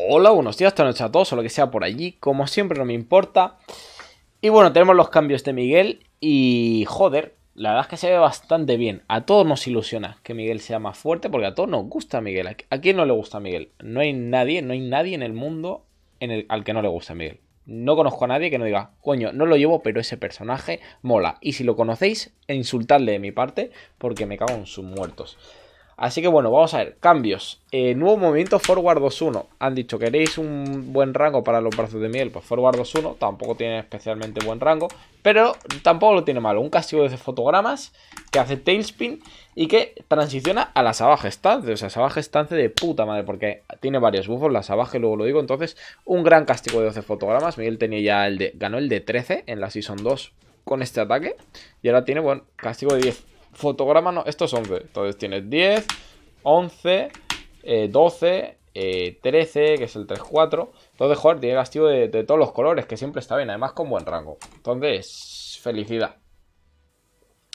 Hola, buenos días, esta noche a todos o lo que sea por allí. Como siempre, no me importa. Y bueno, tenemos los cambios de Miguel y joder, la verdad es que se ve bastante bien. A todos nos ilusiona que Miguel sea más fuerte porque a todos nos gusta Miguel. ¿A quién no le gusta Miguel? No hay nadie, no hay nadie en el mundo en el, al que no le gusta Miguel. No conozco a nadie que no diga, coño, no lo llevo, pero ese personaje mola. Y si lo conocéis, insultadle de mi parte porque me cago en sus muertos. Así que bueno, vamos a ver, cambios. Eh, nuevo movimiento Forward 2-1. Han dicho, ¿queréis un buen rango para los brazos de miel? Pues Forward 2-1 tampoco tiene especialmente buen rango, pero tampoco lo tiene malo. Un castigo de 12 fotogramas que hace tailspin y que transiciona a la Sabaje Stance. O sea, Sabaje Stance de puta madre, porque tiene varios buffos, la Sabaje luego lo digo. Entonces, un gran castigo de 12 fotogramas. Miguel tenía ya el de, ganó el de 13 en la Season 2 con este ataque. Y ahora tiene, bueno, castigo de 10 fotograma no, esto es 11. Entonces tienes 10, 11, 12, 13, que es el 3-4. Entonces, joder, tiene el de, todos los colores, que siempre está bien, además con buen rango. Entonces, felicidad.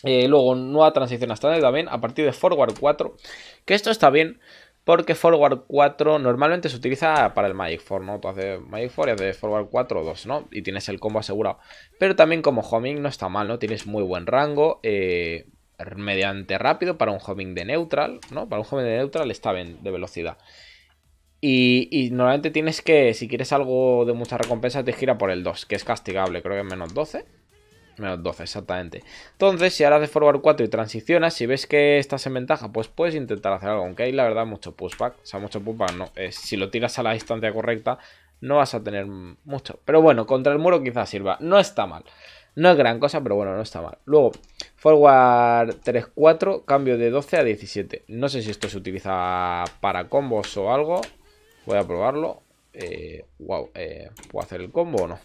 Eh, luego, nueva transición hasta bien. también a partir de Forward 4. Que esto está bien, porque Forward 4 normalmente se utiliza para el Magic 4, ¿no? Tú haces Magic 4 y haces Forward 4 o 2, ¿no? Y tienes el combo asegurado. Pero también como homing no está mal, ¿no? Tienes muy buen rango. Eh, mediante rápido para un homing de neutral, ¿no? Para un homing de neutral está bien de velocidad. Y, normalmente tienes que, si quieres algo de mucha recompensa, te gira por el 2, que es castigable, creo que es menos 12. Menos 12, exactamente. Entonces, si ahora de forward 4 y transicionas, si ves que estás en ventaja, pues puedes intentar hacer algo. Aunque hay, la verdad, mucho pushback. O sea, mucho pushback no. Eh, si lo tiras a la distancia correcta, no vas a tener mucho. Pero bueno, contra el muro quizás sirva. No está mal. No es gran cosa, pero bueno, no está mal. Luego, Forward 3-4, cambio de 12 a 17. No sé si esto se utiliza para combos o algo. Voy a probarlo. wow, eh, eh, ¿puedo hacer el combo o no?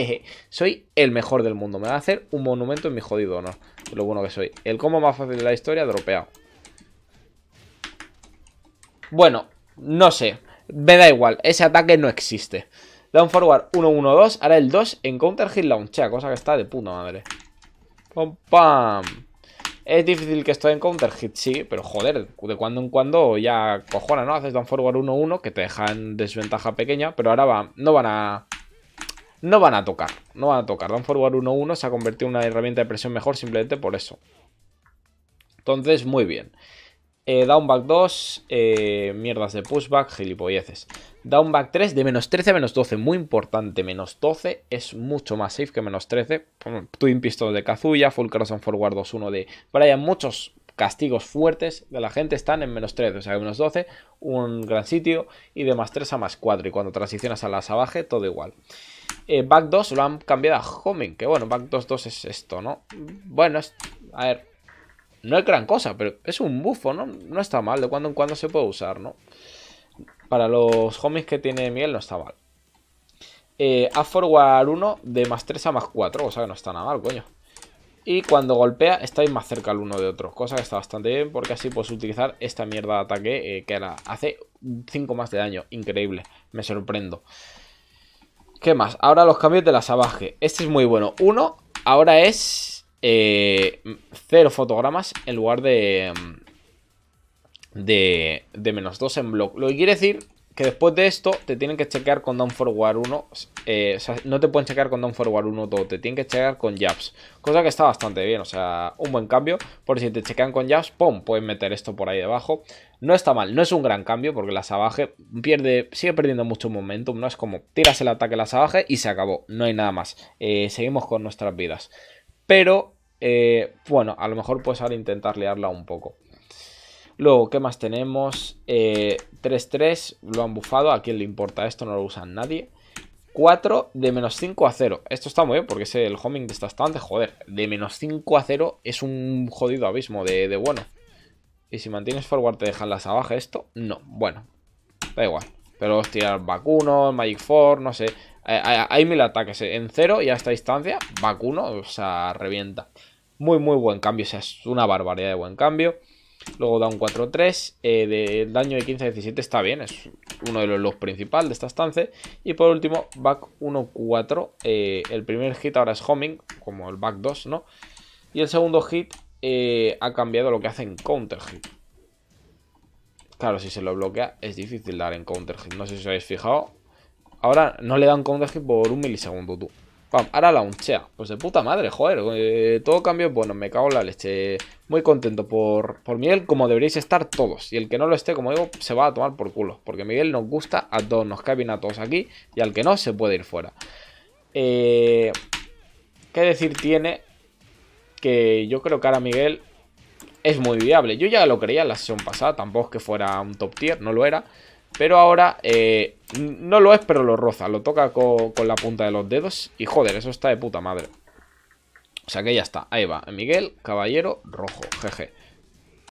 soy el mejor del mundo. Me va a hacer un monumento en mi jodido honor. Lo bueno que soy. El combo más fácil de la historia, dropeado. Bueno, no sé. Me da igual. Ese ataque no existe. Down forward 1-1-2. Ahora el 2 en counter hit Launch, cosa que está de puta madre. Pam, Es difícil que esto en counter hit, sí, pero joder, de cuando en cuando ya cojona, ¿no? Haces down forward 1-1 que te deja en desventaja pequeña, pero ahora va, no van a... No van a tocar, no van a tocar. Down forward 1-1 se ha convertido en una herramienta de presión mejor simplemente por eso. Entonces, muy bien. Eh, downback 2, eh, mierdas de pushback, gilipolleces. Downback 3 de menos 13 a menos 12, muy importante. Menos 12 es mucho más safe que menos 13. Twin Pistol de Kazuya, Full Cross Forward 2-1 de Brian. Muchos castigos fuertes de la gente están en menos 13, o sea, menos 12, un gran sitio. Y de más 3 a más 4. Y cuando transicionas a la salvaje todo igual. Eh, back 2 lo han cambiado a Homing, que bueno, Back 2-2 es esto, ¿no? Bueno, es, a ver, no es gran cosa, pero es un buffo, ¿no? No está mal, de cuando en cuando se puede usar, ¿no? Para los homies que tiene miel no está mal. Eh, a forward 1 de más 3 a más 4, o sea que no está nada mal, coño. Y cuando golpea estáis más cerca el uno de otro, cosa que está bastante bien porque así puedes utilizar esta mierda de ataque eh, que hace 5 más de daño. Increíble, me sorprendo. ¿Qué más? Ahora los cambios de la sabaje. Este es muy bueno. Uno, ahora es eh, cero fotogramas en lugar de, de, menos 2 en block. Lo que quiere decir que después de esto te tienen que chequear con down forward 1. Eh, o sea, no te pueden chequear con down forward 1 todo, te tienen que chequear con jabs. Cosa que está bastante bien, o sea, un buen cambio. Por si te chequean con jabs, ¡pum! Puedes meter esto por ahí debajo. No está mal, no es un gran cambio porque la Sabaje pierde, sigue perdiendo mucho momentum, ¿no? Es como tiras el ataque a la Sabaje y se acabó, no hay nada más. Eh, seguimos con nuestras vidas. Pero, eh, bueno, a lo mejor puedes ahora intentar liarla un poco. Luego, ¿qué más tenemos? 3-3, eh, lo han bufado. ¿A quién le importa esto? No lo usan nadie. 4 de menos 5 a 0. Esto está muy bien porque es el homing está bastante. Joder, de menos 5 a 0 es un jodido abismo de, bueno. Y si mantienes forward, ¿te dejan las abajo esto? No, bueno, da igual. Pero tirar vacuno, Magic 4, no sé hay eh, eh, mil ataques eh. en cero y a esta distancia, 1, o sea, revienta. Muy, muy buen cambio, o sea, es una barbaridad de buen cambio. Luego da un 4-3, eh, de daño de 15-17 está bien, es uno de los logs principales de esta estancia. Y por último, back 1-4, el primer hit ahora es homing, como el back 2, ¿no? Y el segundo hit ha cambiado lo que hace en counter hit. Claro, si se lo bloquea es difícil dar en counter hit, no sé si os habéis fijado, Ahora no le dan counter por un milisegundo, tú. Vamos, ahora unchea. Pues de puta madre, joder. Eh, todo cambio, bueno, me cago en la leche. Muy contento por, por Miguel, como deberíais estar todos. Y el que no lo esté, como digo, se va a tomar por culo. Porque Miguel nos gusta a todos, nos caben a todos aquí. Y al que no, se puede ir fuera. Eh, ¿Qué decir tiene? Que yo creo que ahora Miguel es muy viable. Yo ya lo creía en la sesión pasada, tampoco es que fuera un top tier, no lo era. Pero ahora eh, no lo es, pero lo roza. Lo toca con, con la punta de los dedos. Y joder, eso está de puta madre. O sea que ya está. Ahí va. Miguel, caballero rojo. Jeje.